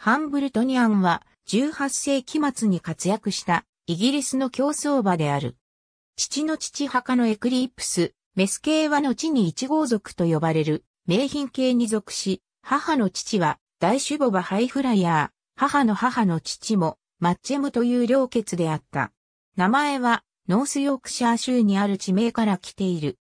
ハンブルトニアンは18世紀末に活躍したイギリスの競争馬である。父の父墓のエクリプス、メス系は後に一号族と呼ばれる名品系に属し、母の父は大守母馬ハイフライヤー、母の母の父もマッチェムという両血であった。名前はノースヨークシャー州にある地名から来ている。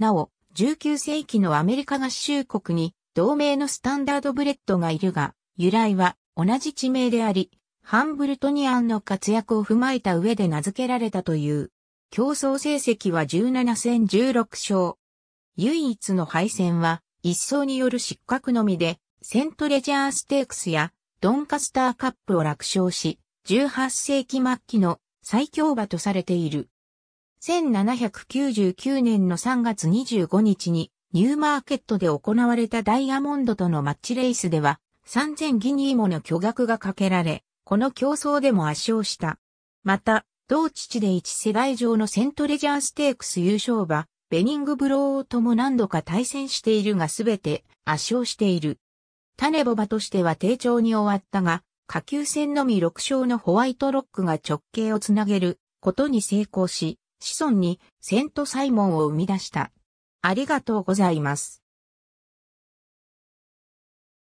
なお、19世紀のアメリカ合衆国に同盟のスタンダードブレッドがいるが、由来は同じ地名であり、ハンブルトニアンの活躍を踏まえた上で名付けられたという。競争成績は17戦16勝。唯一の敗戦は、一層による失格のみで、セントレジャーステークスやドンカスターカップを落勝し、18世紀末期の最強馬とされている。1799年の3月25日にニューマーケットで行われたダイヤモンドとのマッチレースでは、3000ギニーもの巨額がかけられ、この競争でも圧勝した。また、同地で1世代上のセントレジャーステークス優勝馬、ベニングブローとも何度か対戦しているがすべて圧勝している。種ボ馬としては低調に終わったが、下級戦のみ6勝のホワイトロックが直径をつなげることに成功し、子孫にセントサイモンを生み出した。ありがとうございます。